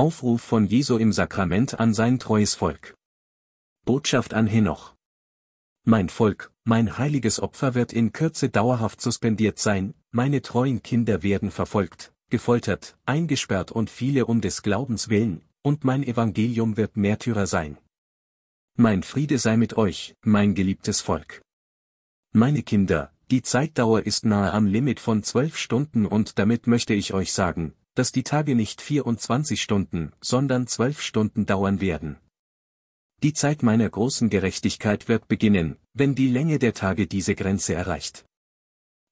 Aufruf von Jesu im Sakrament an sein treues Volk. Botschaft an Henoch. Mein Volk, mein heiliges Opfer wird in Kürze dauerhaft suspendiert sein, meine treuen Kinder werden verfolgt, gefoltert, eingesperrt und viele um des Glaubens willen, und mein Evangelium wird Märtyrer sein. Mein Friede sei mit euch, mein geliebtes Volk. Meine Kinder, die Zeitdauer ist nahe am Limit von zwölf Stunden und damit möchte ich euch sagen, dass die Tage nicht 24 Stunden, sondern 12 Stunden dauern werden. Die Zeit meiner großen Gerechtigkeit wird beginnen, wenn die Länge der Tage diese Grenze erreicht.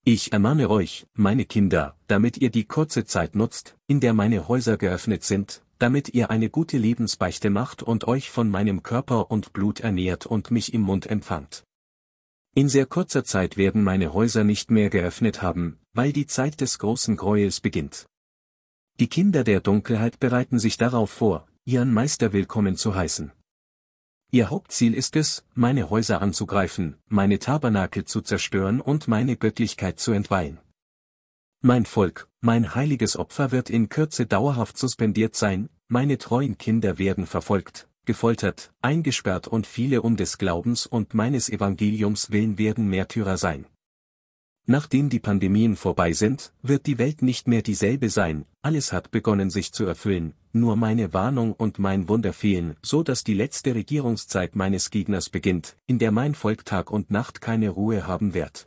Ich ermahne euch, meine Kinder, damit ihr die kurze Zeit nutzt, in der meine Häuser geöffnet sind, damit ihr eine gute Lebensbeichte macht und euch von meinem Körper und Blut ernährt und mich im Mund empfangt. In sehr kurzer Zeit werden meine Häuser nicht mehr geöffnet haben, weil die Zeit des großen Gräuels beginnt. Die Kinder der Dunkelheit bereiten sich darauf vor, ihren Meister willkommen zu heißen. Ihr Hauptziel ist es, meine Häuser anzugreifen, meine Tabernakel zu zerstören und meine Göttlichkeit zu entweihen. Mein Volk, mein heiliges Opfer wird in Kürze dauerhaft suspendiert sein, meine treuen Kinder werden verfolgt, gefoltert, eingesperrt und viele um des Glaubens und meines Evangeliums willen werden Märtyrer sein. Nachdem die Pandemien vorbei sind, wird die Welt nicht mehr dieselbe sein, alles hat begonnen sich zu erfüllen, nur meine Warnung und mein Wunder fehlen, so dass die letzte Regierungszeit meines Gegners beginnt, in der mein Volk Tag und Nacht keine Ruhe haben wird.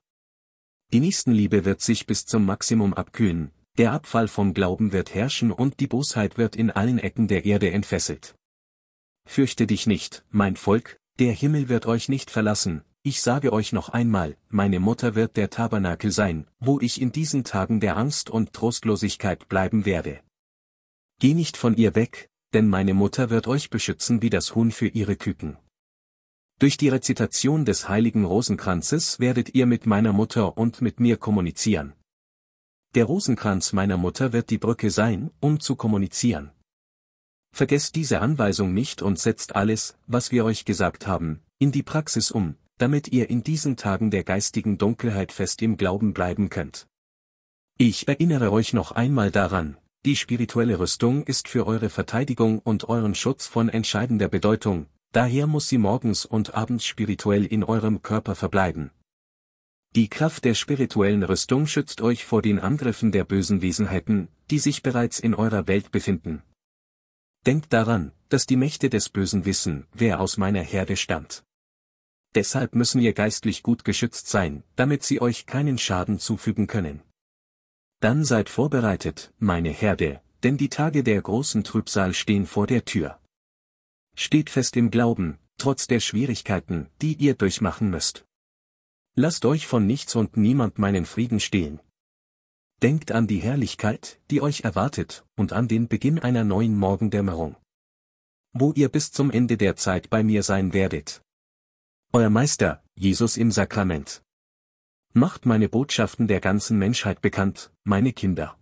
Die Nächstenliebe wird sich bis zum Maximum abkühlen, der Abfall vom Glauben wird herrschen und die Bosheit wird in allen Ecken der Erde entfesselt. Fürchte dich nicht, mein Volk, der Himmel wird euch nicht verlassen, ich sage euch noch einmal, meine Mutter wird der Tabernakel sein, wo ich in diesen Tagen der Angst und Trostlosigkeit bleiben werde. Geh nicht von ihr weg, denn meine Mutter wird euch beschützen wie das Huhn für ihre Küken. Durch die Rezitation des heiligen Rosenkranzes werdet ihr mit meiner Mutter und mit mir kommunizieren. Der Rosenkranz meiner Mutter wird die Brücke sein, um zu kommunizieren. Vergesst diese Anweisung nicht und setzt alles, was wir euch gesagt haben, in die Praxis um, damit ihr in diesen Tagen der geistigen Dunkelheit fest im Glauben bleiben könnt. Ich erinnere euch noch einmal daran, die spirituelle Rüstung ist für eure Verteidigung und euren Schutz von entscheidender Bedeutung, daher muss sie morgens und abends spirituell in eurem Körper verbleiben. Die Kraft der spirituellen Rüstung schützt euch vor den Angriffen der bösen Wesenheiten, die sich bereits in eurer Welt befinden. Denkt daran, dass die Mächte des Bösen wissen, wer aus meiner Herde stammt deshalb müssen ihr geistlich gut geschützt sein, damit sie euch keinen Schaden zufügen können. Dann seid vorbereitet, meine Herde, denn die Tage der großen Trübsal stehen vor der Tür. Steht fest im Glauben, trotz der Schwierigkeiten, die ihr durchmachen müsst. Lasst euch von nichts und niemand meinen Frieden stehlen. Denkt an die Herrlichkeit, die euch erwartet, und an den Beginn einer neuen Morgendämmerung. Wo ihr bis zum Ende der Zeit bei mir sein werdet. Euer Meister, Jesus im Sakrament. Macht meine Botschaften der ganzen Menschheit bekannt, meine Kinder.